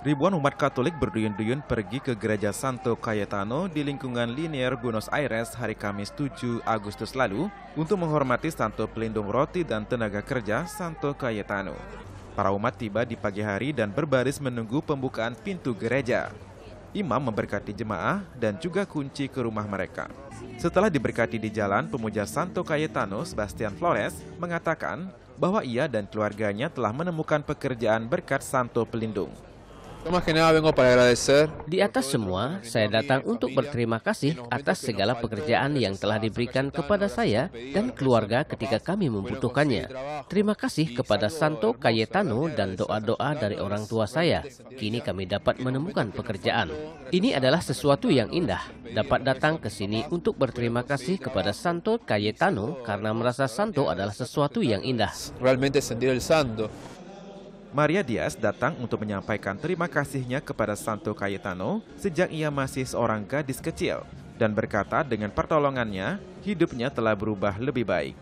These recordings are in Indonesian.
Ribuan umat Katolik berduyun-duyun pergi ke Gereja Santo Cayetano di lingkungan Linear Buenos Aires hari Kamis 7 Agustus lalu untuk menghormati Santo Pelindung Roti dan Tenaga Kerja Santo Cayetano. Para umat tiba di pagi hari dan berbaris menunggu pembukaan pintu gereja. Imam memberkati jemaah dan juga kunci ke rumah mereka. Setelah diberkati di jalan, pemuja Santo Cayetano Sebastian Flores mengatakan bahwa ia dan keluarganya telah menemukan pekerjaan berkat Santo Pelindung. Di atas semua, saya datang untuk berterima kasih atas segala pekerjaan yang telah diberikan kepada saya dan keluarga ketika kami membutuhkannya. Terima kasih kepada Santo Cayetano dan doa-doa dari orang tua saya. Kini kami dapat menemukan pekerjaan. Ini adalah sesuatu yang indah. Dapat datang ke sini untuk berterima kasih kepada Santo Cayetano karena merasa Santo adalah sesuatu yang indah. Realmente sentir el santo Maria Diaz datang untuk menyampaikan terima kasihnya kepada Santo Cayetano sejak ia masih seorang gadis kecil dan berkata dengan pertolongannya hidupnya telah berubah lebih baik.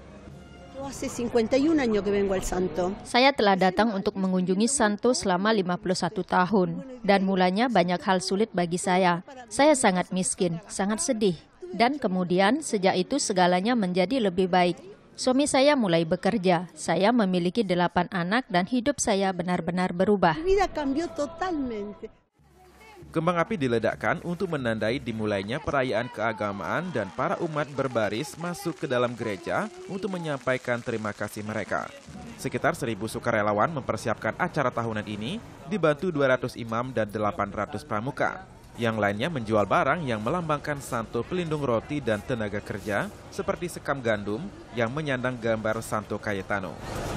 Saya telah datang untuk mengunjungi Santo selama 51 tahun, dan mulanya banyak hal sulit bagi saya. Saya sangat miskin, sangat sedih, dan kemudian sejak itu segalanya menjadi lebih baik. Suami saya mulai bekerja. Saya memiliki delapan anak dan hidup saya benar-benar berubah. Kembang api diledakkan untuk menandai dimulainya perayaan keagamaan dan para umat berbaris masuk ke dalam gereja untuk menyampaikan terima kasih mereka. Sekitar seribu sukarelawan mempersiapkan acara tahunan ini dibantu 200 imam dan 800 pramuka. Yang lainnya menjual barang yang melambangkan santo pelindung roti dan tenaga kerja, seperti sekam gandum yang menyandang gambar Santo Cayetano.